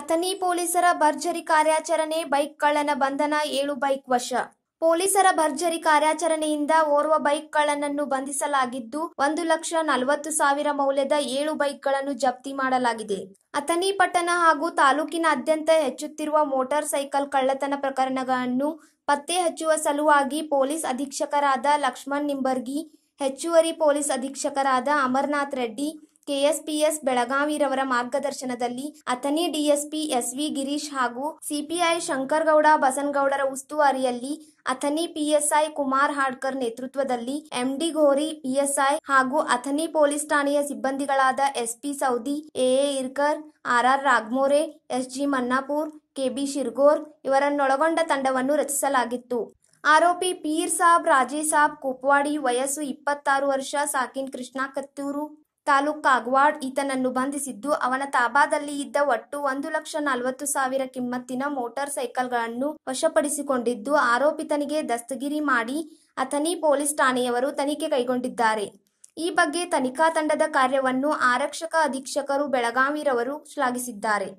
ಅಥಣಿ ಪೊಲೀಸರ ಭರ್ಜರಿ ಕಾರ್ಯಾಚರಣೆ ಬೈಕ್ ಕಳ್ಳನ ಬಂಧನ ಏಳು ಬೈಕ್ ವಶ ಪೊಲೀಸರ ಭರ್ಜರಿ ಕಾರ್ಯಾಚರಣೆಯಿಂದ ಓರ್ವ ಬೈಕ್ ಕಳ್ಳನನ್ನು ಬಂಧಿಸಲಾಗಿದ್ದು ಒಂದು ಲಕ್ಷ ನಲವತ್ತು ಸಾವಿರ ಮೌಲ್ಯದ ಏಳು ಬೈಕ್ಗಳನ್ನು ಜಪ್ತಿ ಮಾಡಲಾಗಿದೆ ಅಥಣಿ ಪಟ್ಟಣ ಹಾಗೂ ತಾಲೂಕಿನಾದ್ಯಂತ ಹೆಚ್ಚುತ್ತಿರುವ ಮೋಟಾರ್ ಸೈಕಲ್ ಕಳ್ಳತನ ಪ್ರಕರಣಗಳನ್ನು ಪತ್ತೆ ಹಚ್ಚುವ ಸಲುವಾಗಿ ಪೊಲೀಸ್ ಅಧೀಕ್ಷಕರಾದ ಲಕ್ಷ್ಮಣ್ ನಿಂಬರ್ಗಿ ಹೆಚ್ಚುವರಿ ಪೊಲೀಸ್ ಅಧೀಕ್ಷಕರಾದ ಅಮರ್ನಾಥ್ ರೆಡ್ಡಿ ಕೆಎಸ್ಪಿಎಸ್ ಬೆಳಗಾವಿರವರ ಮಾರ್ಗದರ್ಶನದಲ್ಲಿ ಅಥಣಿ ಡಿಎಸ್ಪಿ ಎಸ್ವಿ ಗಿರೀಶ್ ಹಾಗೂ ಸಿಪಿಐ ಶಂಕರಗೌಡ ಬಸನ್ಗೌಡರ ಉಸ್ತುವಾರಿಯಲ್ಲಿ ಅಥಣಿ ಪಿಎಸ್ಐ ಕುಮಾರ್ ಹಾಡ್ಕರ್ ನೇತೃತ್ವದಲ್ಲಿ ಎಂಡಿ ಘೋರಿ ಪಿಎಸ್ಐ ಹಾಗೂ ಅಥಣಿ ಪೊಲೀಸ್ ಠಾಣೆಯ ಸಿಬ್ಬಂದಿಗಳಾದ SP Saudi AA Irkar RR Ragmore SG Mannapur KB Shirgor ಇವರನ್ನೊಳಗೊಂಡ ತಂಡವನ್ನು ರಚಿಸಲಾಗಿತ್ತು ಆರೋಪಿ ಪೀರ್ ಸಾಬ್ ರಾಜೇ ಸಾಬ್ ಕುಪ್ವಾಡಿ ವಯಸ್ಸು ಇಪ್ಪತ್ತಾರು ವರ್ಷ ಸಾಕಿನ್ ಕೃಷ್ಣ ಕತ್ತೂರು ತಾಲೂಕ್ ಅಗ್ವಾಡ್ ಈತನನ್ನು ಬಂಧಿಸಿದ್ದು ಅವನ ತಾಬಾದಲ್ಲಿ ಇದ್ದ ಒಟ್ಟು ಒಂದು ಲಕ್ಷ ನಲವತ್ತು ಸಾವಿರ ಕಿಮ್ಮತ್ತಿನ ಮೋಟಾರ್ ಸೈಕಲ್ಗಳನ್ನು ವಶಪಡಿಸಿಕೊಂಡಿದ್ದು ಆರೋಪಿತನಿಗೆ ದಸ್ತಗಿರಿ ಮಾಡಿ ಅಥನಿ ಪೊಲೀಸ್ ಠಾಣೆಯವರು ತನಿಖೆ ಕೈಗೊಂಡಿದ್ದಾರೆ ಈ ಬಗ್ಗೆ ತನಿಖಾ ತಂಡದ ಕಾರ್ಯವನ್ನು ಆರಕ್ಷಕ ಅಧೀಕ್ಷಕರು ಬೆಳಗಾವಿರವರು ಶ್ಲಾಘಿಸಿದ್ದಾರೆ